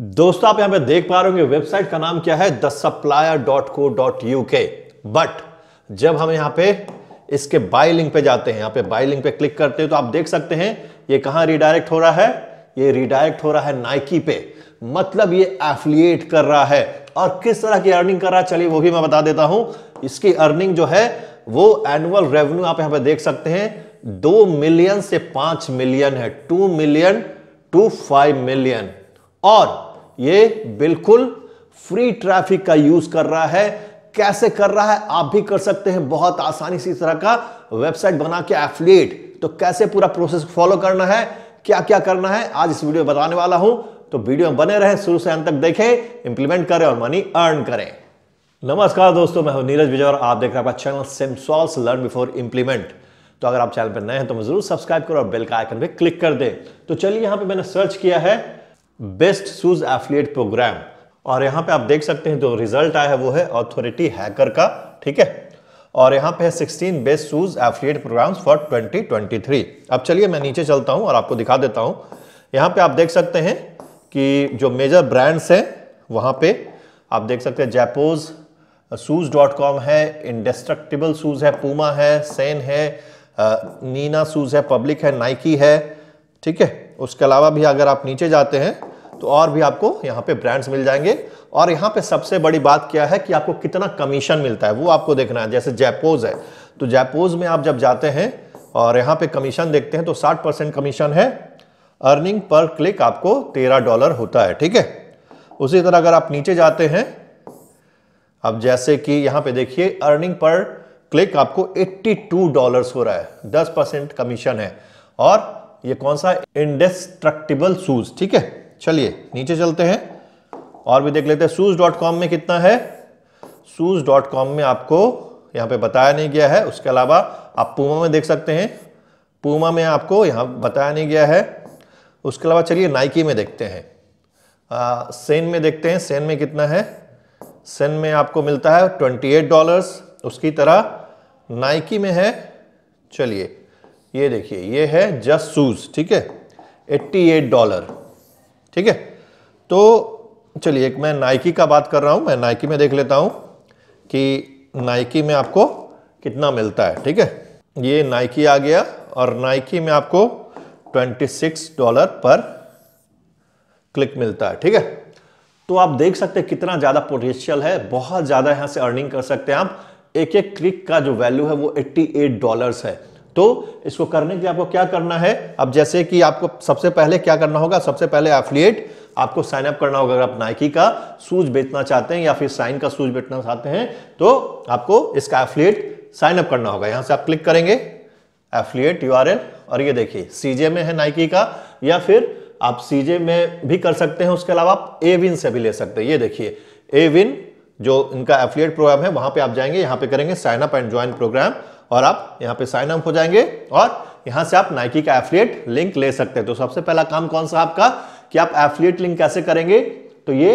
दोस्तों आप यहां पे देख पा रहे होंगे वेबसाइट का नाम क्या है the supplier dot co dot U K but जब हम यहां पे इसके बाय लिंक पे जाते हैं यहां पे बाय लिंक पे क्लिक करते हैं तो आप देख सकते हैं ये कहां रिडायरेक्ट हो रहा है ये रिडायरेक्ट हो रहा है नाइकी पे मतलब ये एफिलिएट कर रहा है और किस तरह की अर्निंग कर रहा है चलिए वो भी मैं बता देता हूं इसकी अर्निंग जो है वो एनुअल रेवेन्यू आप यहां पर देख सकते हैं दो मिलियन से पांच मिलियन है two million to five million और ये बिल्कुल फ्री ट्रैफिक का यूज कर रहा है कैसे कर रहा है आप भी कर सकते हैं बहुत आसानी से इस तरह का वेबसाइट बना के एफिलिएट तो कैसे पूरा प्रोसेस फॉलो करना है क्या क्या करना है आज इस वीडियो में बताने वाला हूं तो वीडियो में बने रहें शुरू से अंत तक देखें इंप्लीमेंट करें और मनी अर्न करें नमस्कार दोस्तों मैं हूं नीरज विजय और आप देख रहे हैं आपका चैनल लर्न बिफोर इंप्लीमेंट तो अगर आप चैनल पर नए हैं तो जरूर सब्सक्राइब करो और बेल का आइकन पर क्लिक कर दे तो चलिए यहां पर मैंने सर्च किया है बेस्ट शूज एफिलिएट प्रोग्राम और यहाँ पे आप देख सकते हैं जो रिजल्ट आया है वो है ऑथोरिटी हैकर का ठीक है और यहाँ पे है 16 best shoes affiliate programs for 2023 अब चलिए मैं नीचे चलता हूँ और आपको दिखा देता हूँ यहाँ पे आप देख सकते हैं कि जो मेजर ब्रांड्स हैं वहाँ पे आप देख सकते हैं जैपोज शूज डॉट कॉम है इंडेस्ट्रक्टिबल शूज है पूमा है सेन है नीना शूज है पब्लिक है नाइकी है ठीक है उसके अलावा भी अगर आप नीचे जाते हैं तो और भी आपको यहाँ पे ब्रांड्स मिल जाएंगे और यहाँ पे सबसे बड़ी बात क्या है कि आपको कितना कमीशन मिलता है वो आपको देखना है जैसे जयपोज है तो जयपोज में आप जब जाते हैं और यहाँ पे कमीशन देखते हैं तो 60 परसेंट कमीशन है अर्निंग पर क्लिक आपको 13 डॉलर होता है ठीक है उसी तरह अगर आप नीचे जाते हैं अब जैसे कि यहाँ पे देखिए अर्निंग पर क्लिक आपको एट्टी टू हो रहा है दस परसेंट कमीशन है और ये कौन सा इंडेस्ट्रक्टिबल शूज ठीक है चलिए नीचे चलते हैं और भी देख लेते हैं सूज डॉट कॉम में कितना है सूज डॉट कॉम में आपको यहाँ पे बताया नहीं गया है उसके अलावा आप पूमा में देख सकते हैं पूमा में आपको यहाँ बताया नहीं गया है उसके अलावा चलिए नाइकी में देखते हैं आ, सेन में देखते हैं सेन में कितना है सेन में आपको मिलता है ट्वेंटी एट डॉलर्स उसकी तरह नाइकी में है चलिए ये देखिए ये है जस्ट सूज ठीक है एट्टी एट डॉलर ठीक है तो चलिए मैं नाइकी का बात कर रहा हूँ मैं नाइकी में देख लेता हूँ कि नाइकी में आपको कितना मिलता है ठीक है ये नाइकी आ गया और नाइकी में आपको 26 डॉलर पर क्लिक मिलता है ठीक है तो आप देख सकते हैं कितना ज़्यादा पोटेंशियल है बहुत ज़्यादा यहाँ से अर्निंग कर सकते हैं आप एक एक क्लिक का जो वैल्यू है वो 88 डॉलर्स है तो इसको करने के लिए आपको क्या करना है अब जैसे कि आपको सबसे पहले क्या करना होगा सबसे पहले एफिलिएट आपको साइन अप करना होगा अगर आप नाइकी का सूज बेचना चाहते हैं या फिर साइन का सूज बेचना चाहते हैं तो आपको इसका एफिलिएट साइन अप करना होगा यहां से आप क्लिक करेंगे एफिलिएट यू और ये देखिए सीजे में है नाइकी का या फिर आप सीजे में भी कर सकते हैं उसके अलावा आप ए से भी ले सकते हैं ये देखिए ए विन जो इनका एफिलिएट प्रोग्राम है वहां पे आप जाएंगे यहां पे करेंगे sign up and join program और आप यहाँ पे साइन अप हो जाएंगे और यहाँ से आप नाइकी का एफिलिएट लिंक ले सकते हैं तो सबसे पहला काम कौन सा आपका कि आप एफिलिएट लिंक कैसे करेंगे तो ये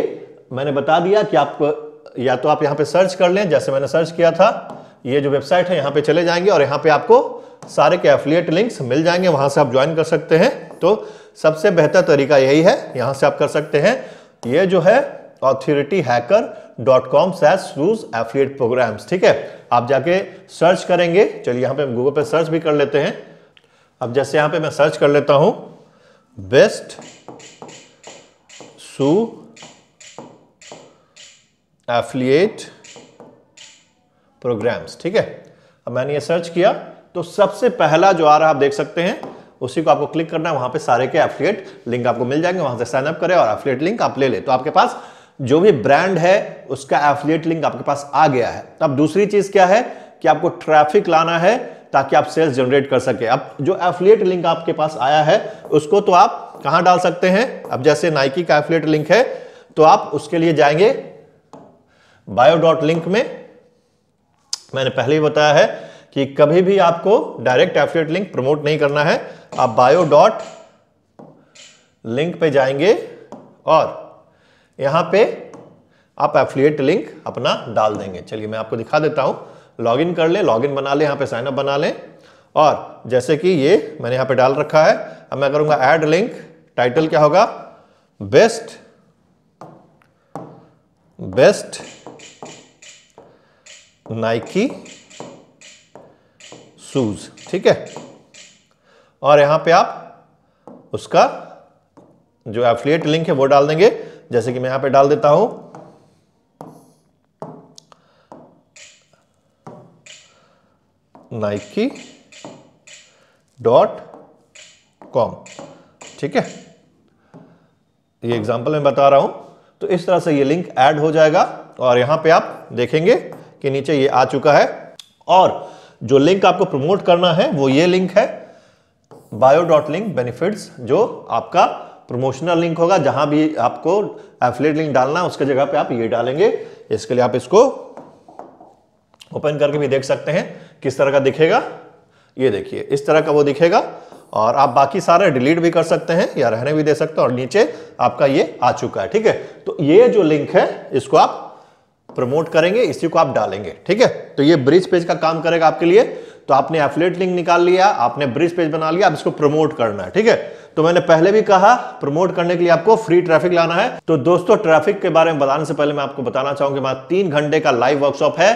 मैंने बता दिया कि आप या तो आप यहाँ पे सर्च कर लें जैसे मैंने सर्च किया था ये जो वेबसाइट है यहाँ पे चले जाएंगे और यहाँ पे आपको सारे के एफिलिएट लिंक्स मिल जाएंगे वहां से आप ज्वाइन कर सकते हैं तो सबसे बेहतर तरीका यही है यहाँ से आप कर सकते हैं ये जो है ऑथोरिटी हैकर डॉट कॉम सैस शूज प्रोग्राम्स ठीक है आप जाके सर्च करेंगे चलिए यहां पे हम गूगल पे सर्च भी कर लेते हैं अब जैसे यहां पे मैं सर्च कर लेता हूं बेस्ट सू एफिलियट प्रोग्राम्स ठीक है अब मैंने ये सर्च किया तो सबसे पहला जो आ रहा है आप देख सकते हैं उसी को आपको क्लिक करना है वहां पे सारे के एफिलियट लिंक आपको मिल जाएंगे वहां से साइनअप करें और एफिलियट लिंक आप ले ले तो आपके पास जो भी ब्रांड है उसका एफिलिएट लिंक आपके पास आ गया है तो अब दूसरी चीज क्या है कि आपको ट्रैफिक लाना है ताकि आप सेल्स जनरेट कर सके अब जो एफिलिएट लिंक आपके पास आया है उसको तो आप कहां डाल सकते हैं अब जैसे नाइकी का एफिलिएट लिंक है तो आप उसके लिए जाएंगे बायो डॉट लिंक में मैंने पहले ही बताया है कि कभी भी आपको डायरेक्ट एफिलिएट लिंक प्रमोट नहीं करना है आप बायो डॉट लिंक पे जाएंगे और यहां पे आप एफिलिएट लिंक अपना डाल देंगे चलिए मैं आपको दिखा देता हूं लॉग इन कर ले लॉग इन बना ले यहां पे साइनअप बना ले और जैसे कि ये मैंने यहां पे डाल रखा है अब मैं करूंगा ऐड लिंक टाइटल क्या होगा बेस्ट बेस्ट नाइकी शूज ठीक है और यहां पे आप उसका जो एफिलिएट लिंक है वो डाल देंगे जैसे कि मैं यहां पे डाल देता हूं नाइकी डॉट कॉम ठीक है ये एग्जांपल मैं बता रहा हूं तो इस तरह से ये लिंक ऐड हो जाएगा और यहां पे आप देखेंगे कि नीचे ये आ चुका है और जो लिंक आपको प्रमोट करना है वो ये लिंक है बायो डॉट लिंक बेनिफिट जो आपका प्रमोशनल लिंक होगा जहां भी आपको एफिलेट लिंक डालना है उसके जगह पे आप ये डालेंगे इसके लिए आप इसको ओपन करके भी देख सकते हैं किस तरह का दिखेगा ये देखिए इस तरह का वो दिखेगा और आप बाकी सारे डिलीट भी कर सकते हैं या रहने भी दे सकते हैं और नीचे आपका ये आ चुका है ठीक है तो ये जो लिंक है इसको आप प्रमोट करेंगे इसी को आप डालेंगे ठीक है तो ये ब्रिज पेज का काम करेगा आपके लिए तो आपने एफिलेट लिंक निकाल लिया आपने ब्रिज पेज बना लिया आप इसको प्रमोट करना है ठीक है तो मैंने पहले भी कहा प्रमोट करने के लिए आपको फ्री ट्रैफिक लाना है तो दोस्तों ट्रैफिक के बारे में बताने से पहले मैं आपको बताना चाहूंगी मैं तीन घंटे का लाइव वर्कशॉप है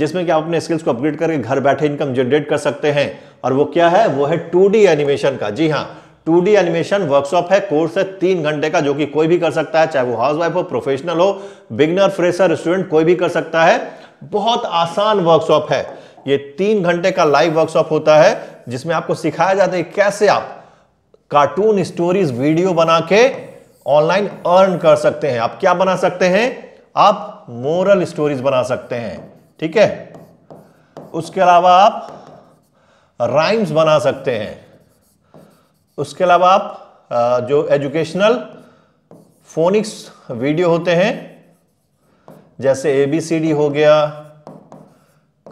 जिसमें कि आप अपने स्किल्स को अपग्रेड करके घर बैठे इनकम जनरेट कर सकते हैं और वो क्या है वो है टू एनिमेशन का जी हाँ टू डी एनिमेशन वर्कशॉप है कोर्स है तीन घंटे का जो कि कोई भी कर सकता है चाहे वो हाउस वाइफ हो प्रोफेशनल हो बिगनर फ्रेशर स्टूडेंट कोई भी कर सकता है बहुत आसान वर्कशॉप है ये तीन घंटे का लाइव वर्कशॉप होता है जिसमें आपको सिखाया जाता है कैसे आप कार्टून स्टोरीज वीडियो बना के ऑनलाइन अर्न कर सकते हैं आप क्या बना सकते हैं आप मोरल स्टोरीज बना सकते हैं ठीक है उसके अलावा आप राइम्स बना सकते हैं उसके अलावा आप जो एजुकेशनल फोनिक्स वीडियो होते हैं जैसे ए बी सी डी हो गया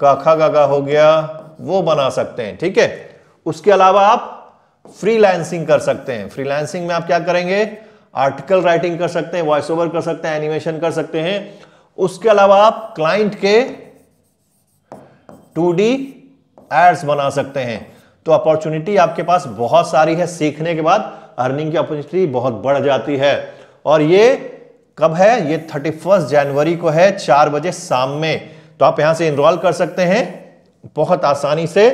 काखा गागा हो गया वो बना सकते हैं ठीक है उसके अलावा आप फ्रीलांसिंग कर सकते हैं फ्रीलांसिंग में आप क्या करेंगे आर्टिकल राइटिंग कर सकते हैं वॉइस ओवर कर सकते हैं एनिमेशन कर सकते हैं उसके अलावा आप क्लाइंट के 2D एड्स बना सकते हैं तो अपॉर्चुनिटी आपके पास बहुत सारी है सीखने के बाद अर्निंग की अपॉर्चुनिटी बहुत बढ़ जाती है और ये कब है ये थर्टी फर्स्ट जनवरी को है चार बजे शाम में तो आप यहां से इनरोल कर सकते हैं बहुत आसानी से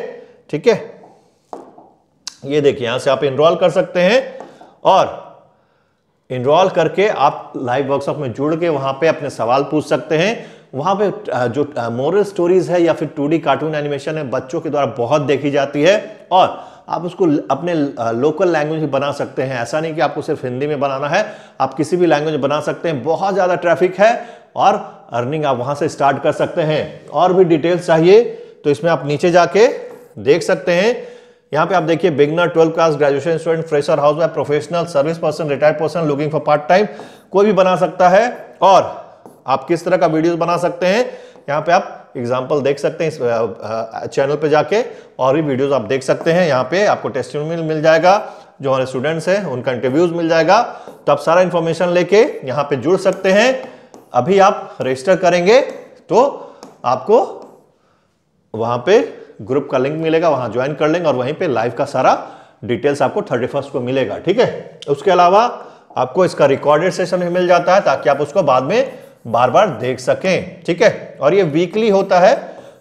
ठीक है ये देखिए यहां से आप इनरोल कर सकते हैं और इनरोल करके आप लाइव वर्कशॉप में जुड़ के वहां पे अपने सवाल पूछ सकते हैं वहां पे जो मोरल स्टोरीज है या फिर टू कार्टून एनिमेशन है बच्चों के द्वारा बहुत देखी जाती है और आप उसको अपने लोकल लैंग्वेज में बना सकते हैं ऐसा नहीं कि आपको सिर्फ हिंदी में बनाना है आप किसी भी लैंग्वेज में बना सकते हैं बहुत ज़्यादा ट्रैफिक है और अर्निंग आप वहां से स्टार्ट कर सकते हैं और भी डिटेल्स चाहिए तो इसमें आप नीचे जाके देख सकते हैं यहाँ पे आप देखिए beginner twelfth class graduation student fresher housewife professional service person retired person looking for part time कोई भी बना सकता है और आप किस तरह का वीडियो बना सकते हैं यहाँ पे आप एग्जाम्पल देख सकते हैं इस चैनल पे जाके और भी वीडियोज आप देख सकते हैं यहाँ पे आपको टेस्ट मिल जाएगा जो हमारे स्टूडेंट्स हैं उनका इंटरव्यूज मिल जाएगा तो आप सारा इन्फॉर्मेशन लेके यहाँ पे जुड़ सकते हैं अभी आप रजिस्टर करेंगे तो आपको वहां पे ग्रुप का लिंक मिलेगा वहां ज्वाइन कर लेंगे और वहीं पे लाइव का सारा डिटेल्स आपको थर्टी फर्स्ट को मिलेगा ठीक है उसके अलावा आपको इसका रिकॉर्डेड सेशन भी मिल जाता है ताकि आप उसको बाद में बार बार देख सकें ठीक है और ये वीकली होता है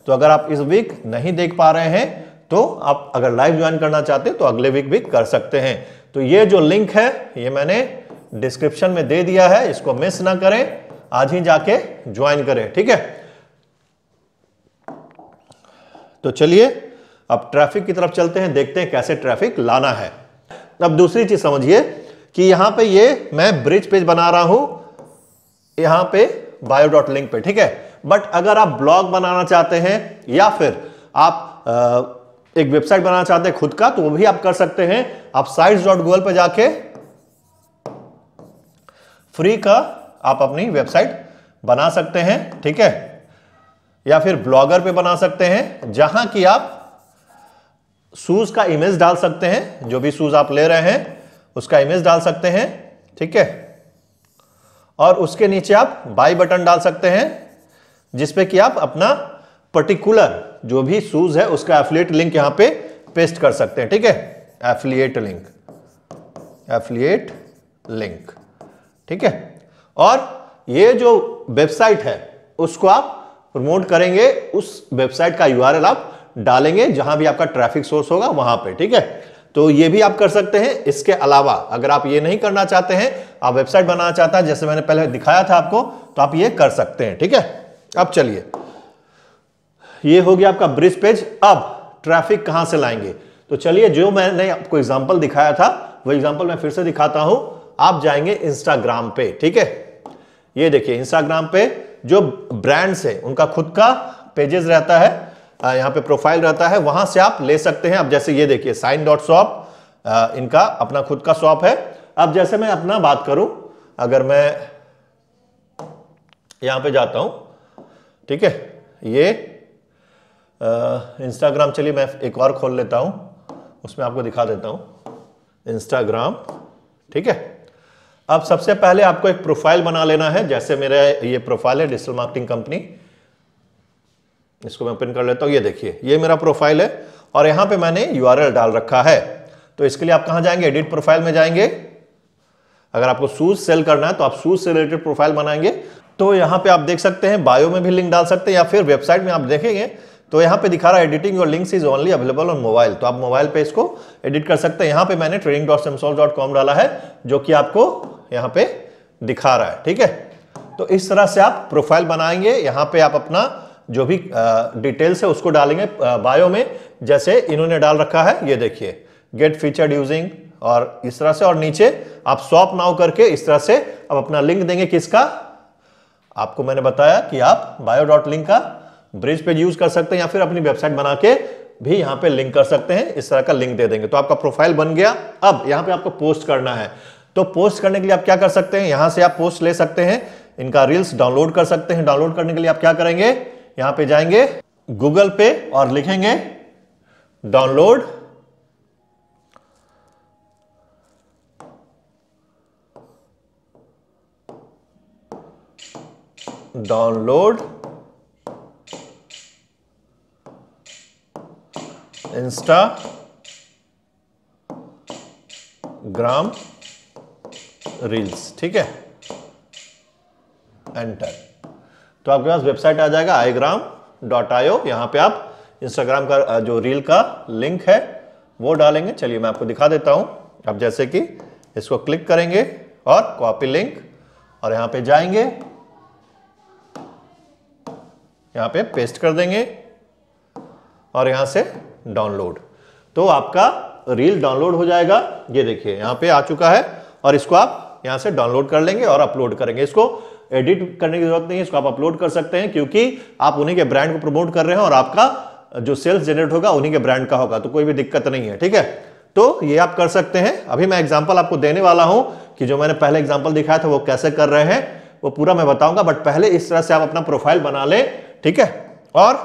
तो अगर आप इस वीक नहीं देख पा रहे हैं तो आप अगर लाइव ज्वाइन करना चाहते तो अगले वीक भी कर सकते हैं तो ये जो लिंक है ये मैंने डिस्क्रिप्शन में दे दिया है इसको मिस ना करें आज ही जाके ज्वाइन करें ठीक है तो चलिए अब ट्रैफिक की तरफ चलते हैं देखते हैं कैसे ट्रैफिक लाना है अब दूसरी चीज समझिए कि यहां पे ये मैं ब्रिज पेज बना रहा हूं यहां पे बायो डॉट लिंक पे ठीक है बट अगर आप ब्लॉग बनाना चाहते हैं या फिर आप एक वेबसाइट बनाना चाहते हैं खुद का तो वो भी आप कर सकते हैं आप साइट्स डॉट गूगल पर जाके फ्री का आप अपनी वेबसाइट बना सकते हैं ठीक है या फिर ब्लॉगर पे बना सकते हैं जहां की आप शूज का इमेज डाल सकते हैं जो भी शूज आप ले रहे हैं उसका इमेज डाल सकते हैं ठीक है और उसके नीचे आप बाई बटन डाल सकते हैं जिसपे कि आप अपना पर्टिकुलर जो भी शूज है उसका एफिलिएट लिंक यहां पे पेस्ट कर सकते हैं ठीक है एफिलिएट लिंक एफिलिएट लिंक ठीक है और ये जो वेबसाइट है उसको आप प्रमोट करेंगे उस वेबसाइट का यू आप डालेंगे जहां भी आपका ट्रैफिक सोर्स होगा वहां पर ठीक है तो ये भी आप कर सकते हैं इसके अलावा अगर आप ये नहीं करना चाहते हैं आप वेबसाइट बनाना चाहते हैं जैसे मैंने पहले दिखाया था आपको तो आप ये कर सकते हैं ठीक है अब चलिए ये हो गया आपका ब्रिज पेज अब ट्रैफिक कहां से लाएंगे तो चलिए जो मैंने आपको एग्जाम्पल दिखाया था वो एग्जाम्पल मैं फिर से दिखाता हूं आप जाएंगे इंस्टाग्राम पे ठीक है ये देखिए इंस्टाग्राम पे जो ब्रांड्स है उनका खुद का पेजेस रहता है यहाँ पे प्रोफाइल रहता है वहां से आप ले सकते हैं अब जैसे ये देखिए साइन डॉट शॉप इनका अपना खुद का शॉप है अब जैसे मैं अपना बात करूं अगर मैं यहां पे जाता हूं ठीक है ये इंस्टाग्राम चलिए मैं एक और खोल लेता हूं उसमें आपको दिखा देता हूं इंस्टाग्राम ठीक है अब सबसे पहले आपको एक प्रोफाइल बना लेना है जैसे मेरा ये प्रोफाइल है डिजिटल मार्केटिंग कंपनी इसको मैं ओपन कर लेता हूँ ये देखिए ये मेरा प्रोफाइल है और यहाँ पे मैंने यू डाल रखा है तो इसके लिए आप कहाँ जाएंगे एडिट प्रोफाइल में जाएंगे अगर आपको शूज सेल करना है तो आप शूज से रिलेटेड प्रोफाइल बनाएंगे तो यहाँ पे आप देख सकते हैं बायो में भी लिंक डाल सकते हैं या फिर वेबसाइट में आप देखेंगे तो यहाँ पे दिखा रहा है एडिटिंग और links is only available on mobile तो आप मोबाइल पे इसको एडिट कर सकते हैं यहाँ पे मैंने ट्रेडिंग डॉट डाला है जो कि आपको यहां पे दिखा रहा है ठीक है तो इस तरह से आप प्रोफाइल बनाएंगे यहां पे आप अपना जो भी डिटेल्स है उसको डालेंगे बायो में जैसे इन्होंने डाल रखा है ये देखिए गेट फीचर्ड यूजिंग और इस तरह से और नीचे आप स्वॉप नाउ करके इस तरह से आप अपना लिंक देंगे किसका आपको मैंने बताया कि आप बायो डॉट लिंक का ब्रिज पेज यूज कर सकते हैं या फिर अपनी वेबसाइट बना के भी यहां पे लिंक कर सकते हैं इस तरह का लिंक दे देंगे तो आपका प्रोफाइल बन गया अब यहां पे आपको पोस्ट करना है तो पोस्ट करने के लिए आप क्या कर सकते हैं यहां से आप पोस्ट ले सकते हैं इनका रील्स डाउनलोड कर सकते हैं डाउनलोड करने के लिए आप क्या करेंगे यहां पे जाएंगे गूगल पे और लिखेंगे डाउनलोड डाउनलोड इंस्टाग्राम रील्स ठीक है एंटर तो आपके पास वेबसाइट आ जाएगा आईग्राम डॉट आईओ यहां पर आप इंस्टाग्राम का जो रील का लिंक है वो डालेंगे चलिए मैं आपको दिखा देता हूं आप जैसे कि इसको क्लिक करेंगे और कॉपी लिंक और यहां पे जाएंगे यहां पे पेस्ट कर देंगे और यहां से डाउनलोड तो आपका रील डाउनलोड हो जाएगा ये देखिए यहां पे आ चुका है और इसको आप यहां से डाउनलोड कर लेंगे और अपलोड करेंगे इसको एडिट करने की जरूरत नहीं है इसको आप अपलोड कर सकते हैं क्योंकि आप उन्हीं के ब्रांड को प्रमोट कर रहे हैं और आपका जो सेल्स जनरेट होगा उन्हीं के ब्रांड का होगा तो कोई भी दिक्कत नहीं है ठीक है तो ये आप कर सकते हैं अभी मैं एग्जाम्पल आपको देने वाला हूं कि जो मैंने पहले एग्जाम्पल दिखाया था वो कैसे कर रहे हैं वो पूरा मैं बताऊंगा बट पहले इस तरह से आप अपना प्रोफाइल बना लें ठीक है और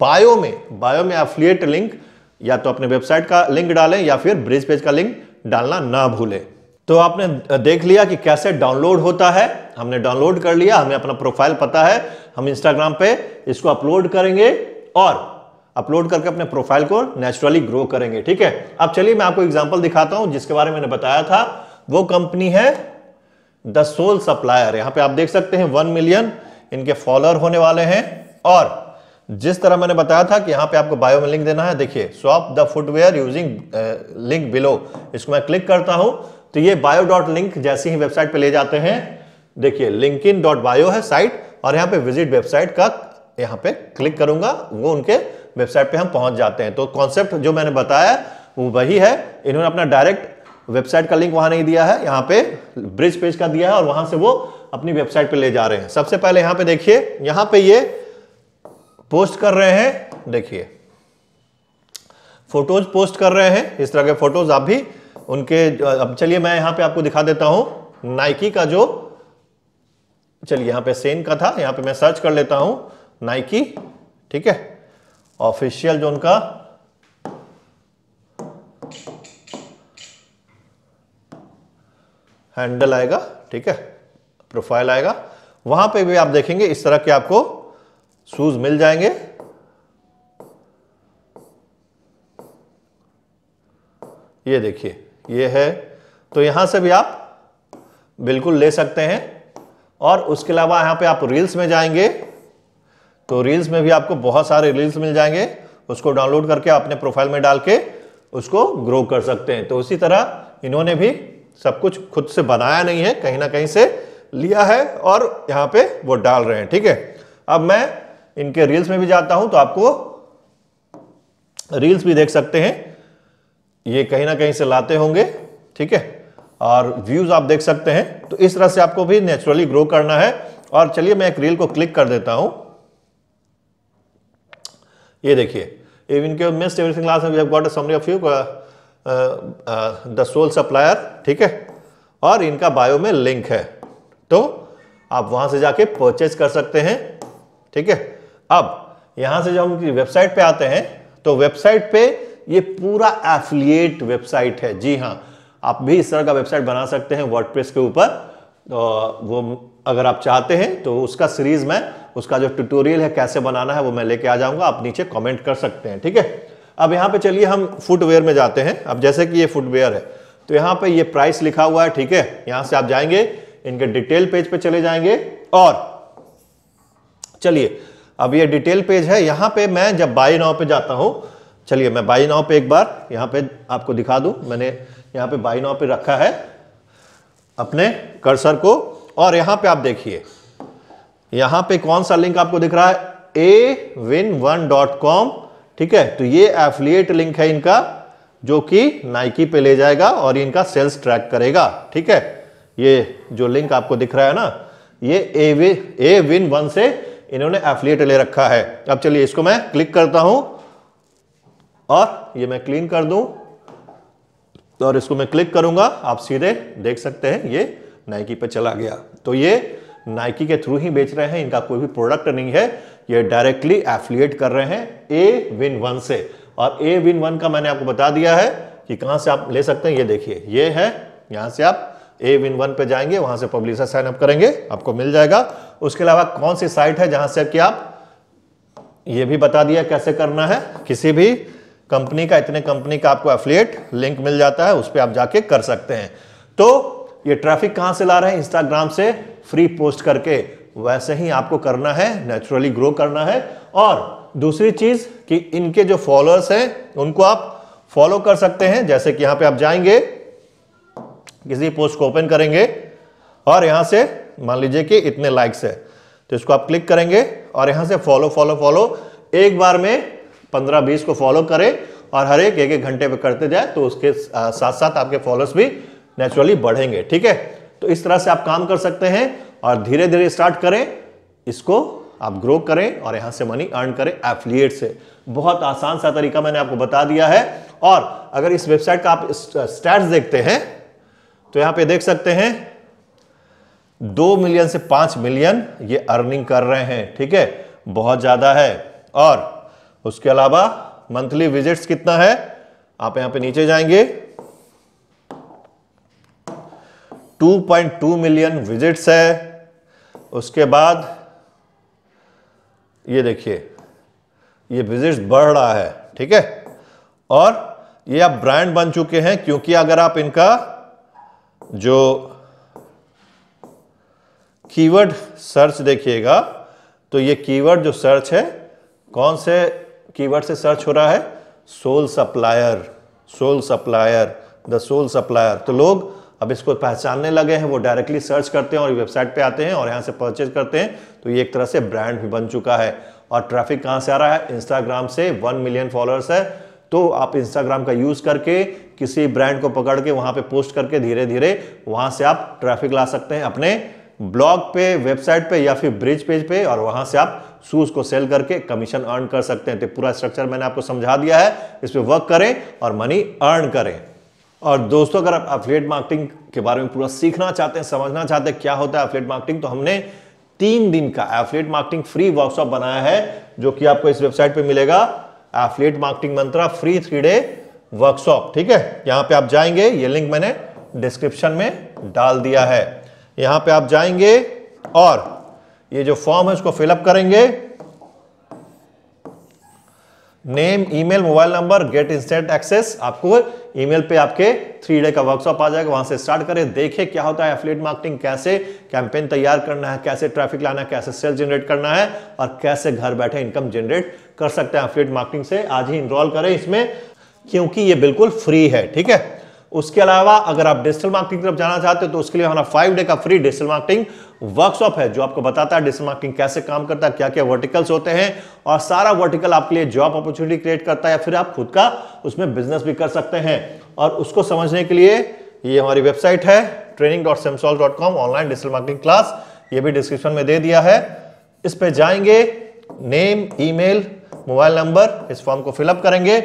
बायो में बायो में एफिलिएट लिंक या तो अपने वेबसाइट का लिंक डालें या फिर ब्रिज पेज का लिंक डालना ना भूलें तो आपने देख लिया कि कैसे डाउनलोड होता है हमने डाउनलोड कर लिया हमें अपना प्रोफाइल पता है हम इंस्टाग्राम पे इसको अपलोड करेंगे और अपलोड करके अपने प्रोफाइल को नेचुरली ग्रो करेंगे ठीक है अब चलिए मैं आपको एग्जांपल दिखाता हूं जिसके बारे में मैंने बताया था वो कंपनी है द सोल सप्लायर यहां पे आप देख सकते हैं वन मिलियन इनके फॉलोअर होने वाले हैं और जिस तरह मैंने बताया था कि यहाँ पे आपको बायो में लिंक देना है देखिए swap the footwear using link below इसको मैं क्लिक करता हूं तो ये बायो डॉट लिंक जैसे ही वेबसाइट पे ले जाते हैं देखिए लिंक इन डॉट बायो है साइट और यहाँ पे विजिट वेबसाइट का यहाँ पे क्लिक करूंगा वो उनके वेबसाइट पे हम पहुंच जाते हैं तो कॉन्सेप्ट जो मैंने बताया वो वही है इन्होंने अपना डायरेक्ट वेबसाइट का लिंक वहां नहीं दिया है यहाँ पे ब्रिज पेज का दिया है और वहां से वो अपनी वेबसाइट पे ले जा रहे हैं सबसे पहले यहाँ पे देखिए यहाँ पे ये पोस्ट कर रहे हैं देखिए फोटोज पोस्ट कर रहे हैं इस तरह के फोटोज आप भी उनके अब चलिए मैं यहां पे आपको दिखा देता हूं नाइकी का जो चलिए यहां पे सेन का था यहां पे मैं सर्च कर लेता हूं नाइकी ठीक है ऑफिशियल जो उनका हैंडल आएगा ठीक है प्रोफाइल आएगा वहां पे भी आप देखेंगे इस तरह के आपको शूज मिल जाएंगे ये देखिए ये है तो यहां से भी आप बिल्कुल ले सकते हैं और उसके अलावा यहां पे आप रील्स में जाएंगे तो रील्स में भी आपको बहुत सारे रील्स मिल जाएंगे उसको डाउनलोड करके अपने प्रोफाइल में डाल के उसको ग्रो कर सकते हैं तो उसी तरह इन्होंने भी सब कुछ खुद से बनाया नहीं है कहीं ना कहीं से लिया है और यहाँ पे वो डाल रहे हैं ठीक है अब मैं इनके रील्स में भी जाता हूं तो आपको रील्स भी देख सकते हैं ये कहीं ना कहीं से लाते होंगे ठीक है और व्यूज आप देख सकते हैं तो इस तरह से आपको भी नेचुरली ग्रो करना है और चलिए मैं एक रील को क्लिक कर देता हूं ये देखिए इवन के missed everything everything last time summary of you a summary of uh, uh, uh, ठीक है और इनका बायो में लिंक है तो आप वहां से जाके परचेज कर सकते हैं ठीक है अब यहां से जब हम वेबसाइट पे आते हैं तो वेबसाइट पे ये पूरा एफिलिएट वेबसाइट है जी हाँ आप भी इस तरह का वेबसाइट बना सकते हैं वर्डप्रेस के ऊपर तो वो अगर आप चाहते हैं तो उसका सीरीज में उसका जो ट्यूटोरियल है कैसे बनाना है वो मैं लेके आ जाऊंगा आप नीचे कमेंट कर सकते हैं ठीक है अब यहाँ पे चलिए हम फुटवेयर में जाते हैं अब जैसे कि ये फुटवेयर है तो यहाँ पे ये प्राइस लिखा हुआ है ठीक है यहां से आप जाएंगे इनके डिटेल पेज पे चले जाएंगे और चलिए अब ये डिटेल पेज है यहां पे मैं जब बाय नाव पे जाता हूँ चलिए मैं बाई नाव पे एक बार यहाँ पे आपको दिखा दूँ मैंने यहाँ पे बाई नाव पे रखा है अपने कर्सर को और यहाँ पे आप देखिए यहाँ पे कौन सा लिंक आपको दिख रहा है awin one dot com ठीक है तो ये एफिलिएट लिंक है इनका जो कि नाइकी पे ले जाएगा और इनका सेल्स ट्रैक करेगा ठीक है ये जो लिंक आपको दिख रहा है ना ये ए विन वन से इन्होंने एफिलिएट ले रखा है अब चलिए इसको मैं क्लिक करता हूं और ये मैं क्लीन कर दूं तो और इसको मैं क्लिक करूंगा आप सीधे देख सकते हैं ये नाइकी पे चला गया तो ये नाइकी के थ्रू ही बेच रहे हैं इनका कोई भी प्रोडक्ट नहीं है ये डायरेक्टली एफिलिएट कर रहे हैं ए विन वन से और ए विन वन का मैंने आपको बता दिया है कि कहां से आप ले सकते हैं ये देखिए ये है यहां से आप ए विन वन पे जाएंगे वहां से पब्लिशर साइन अप करेंगे आपको मिल जाएगा उसके अलावा कौन सी साइट है जहां से कि आप ये भी बता दिया कैसे करना है किसी भी कंपनी का इतने कंपनी का आपको एफिलिएट लिंक मिल जाता है उस पर आप जाके कर सकते हैं तो ये ट्रैफिक कहां से ला रहे हैं इंस्टाग्राम से फ्री पोस्ट करके वैसे ही आपको करना है नेचुरली ग्रो करना है और दूसरी चीज कि इनके जो फॉलोअर्स हैं उनको आप फॉलो कर सकते हैं जैसे कि यहां पे आप जाएंगे किसी पोस्ट को ओपन करेंगे और यहां से मान लीजिए कि इतने लाइक्स है तो इसको आप क्लिक करेंगे और यहां से फॉलो फॉलो फॉलो एक बार में पंद्रह बीस को फॉलो करें और हर एक एक घंटे पे करते जाए तो उसके साथ साथ आपके फॉलोअर्स भी नेचुरली बढ़ेंगे ठीक है तो इस तरह से आप काम कर सकते हैं और धीरे धीरे स्टार्ट करें इसको आप ग्रो करें और यहां से मनी अर्न करें एफिलियट से बहुत आसान सा तरीका मैंने आपको बता दिया है और अगर इस वेबसाइट का आप स्टैट्स देखते हैं तो यहां पे देख सकते हैं दो मिलियन से पांच मिलियन ये अर्निंग कर रहे हैं ठीक है बहुत ज्यादा है और उसके अलावा मंथली विजिट्स कितना है आप यहां पे नीचे जाएंगे 2.2 मिलियन विजिट्स है उसके बाद ये देखिए ये विजिट्स बढ़ रहा है ठीक है और ये आप ब्रांड बन चुके हैं क्योंकि अगर आप इनका जो कीवर्ड सर्च देखिएगा तो ये कीवर्ड जो सर्च है कौन से कीवर्ड से सर्च हो रहा है sole supplier sole supplier the sole supplier तो लोग अब इसको पहचानने लगे हैं वो डायरेक्टली सर्च करते हैं और वेबसाइट पे आते हैं और यहाँ से परचेज करते हैं तो ये एक तरह से ब्रांड भी बन चुका है और ट्रैफिक कहाँ से आ रहा है इंस्टाग्राम से वन मिलियन फॉलोअर्स है तो आप इंस्टाग्राम का यूज़ करके किसी ब्रांड को पकड़ के वहाँ पे पोस्ट करके धीरे धीरे वहाँ से आप ट्रैफिक ला सकते हैं अपने ब्लॉग पे वेबसाइट पे या फिर ब्रिज पेज पे और वहां से आप शूज को सेल करके कमीशन अर्न कर सकते हैं तो पूरा स्ट्रक्चर मैंने आपको समझा दिया है इस पर वर्क करें और मनी अर्न करें और दोस्तों अगर आप अफिलेट मार्केटिंग के बारे में पूरा सीखना चाहते हैं समझना चाहते हैं क्या होता है अफिलेट मार्केटिंग तो हमने तीन दिन का एफलेट मार्केटिंग फ्री वर्कशॉप बनाया है जो कि आपको इस वेबसाइट पे मिलेगा एफलेट मार्केटिंग मंत्रा फ्री थ्री डे वर्कशॉप ठीक है यहां पे आप जाएंगे ये लिंक मैंने डिस्क्रिप्शन में डाल दिया है यहां पे आप जाएंगे और ये जो फॉर्म है उसको फिलअप करेंगे name email mobile number get instant access आपको ईमेल पे आपके थ्री डे का वर्कशॉप आ जाएगा वहां से स्टार्ट करें देखें क्या होता है एफिलेट मार्केटिंग कैसे कैंपेन तैयार करना है कैसे ट्रैफिक लाना है कैसे सेल जनरेट करना है और कैसे घर बैठे इनकम जनरेट कर सकते हैं एफिलेट मार्केटिंग से आज ही इनरोल करें इसमें क्योंकि ये बिल्कुल फ्री है ठीक है उसके अलावा अगर आप डिजिटल मार्केटिंग की तरफ जाना चाहते हो तो उसके लिए हमारा फाइव डे का फ्री डिजिटल मार्केटिंग वर्कशॉप है जो आपको बताता है डिजिटल मार्केटिंग कैसे काम करता है क्या क्या वर्टिकल्स होते हैं और सारा वर्टिकल आपके लिए जॉब अपॉर्चुनिटी क्रिएट करता है या फिर आप खुद का उसमें बिजनेस भी कर सकते हैं और उसको समझने के लिए ये हमारी वेबसाइट है ट्रेनिंग डॉट सेमसॉल dot com online digital marketing class ये भी डिस्क्रिप्शन में दे दिया है इस पर जाएंगे नेम ईमेल मोबाइल नंबर इस फॉर्म को फिलअप करेंगे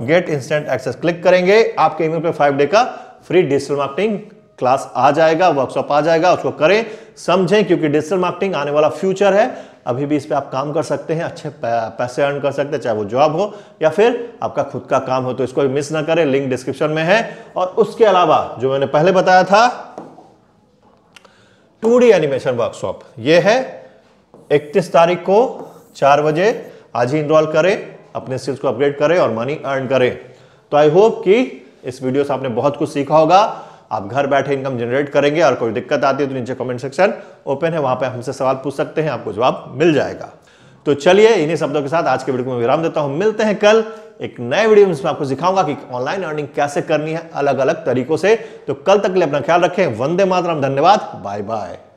गेट इंस्टेंट एक्सेस क्लिक करेंगे आपके ईमेल पे फाइव डे का फ्री डिजिटल मार्केटिंग क्लास आ जाएगा वर्कशॉप आ जाएगा उसको करें समझें क्योंकि डिजिटल मार्केटिंग आने वाला फ्यूचर है अभी भी इस पर आप काम कर सकते हैं अच्छे पैसे अर्न कर सकते हैं चाहे वो जॉब हो या फिर आपका खुद का काम हो तो इसको मिस ना करें लिंक डिस्क्रिप्शन में है और उसके अलावा जो मैंने पहले बताया था टू एनिमेशन वर्कशॉप ये है इकतीस तारीख को चार बजे आज ही इनरोल करें अपने स्किल्स को अपग्रेड करें और मनी अर्न करें तो आई होप कि इस वीडियो से आपने बहुत कुछ सीखा होगा आप घर बैठे इनकम जनरेट करेंगे और कोई दिक्कत आती है तो नीचे कमेंट सेक्शन ओपन है वहां पर हमसे सवाल पूछ सकते हैं आपको जवाब मिल जाएगा तो चलिए इन्हीं शब्दों के साथ आज के वीडियो में विराम देता हूं मिलते हैं कल एक नए वीडियो में आपको सिखाऊंगा कि ऑनलाइन अर्निंग कैसे करनी है अलग अलग तरीकों से तो कल तक के लिए अपना ख्याल रखें वंदे मातरम धन्यवाद बाय बाय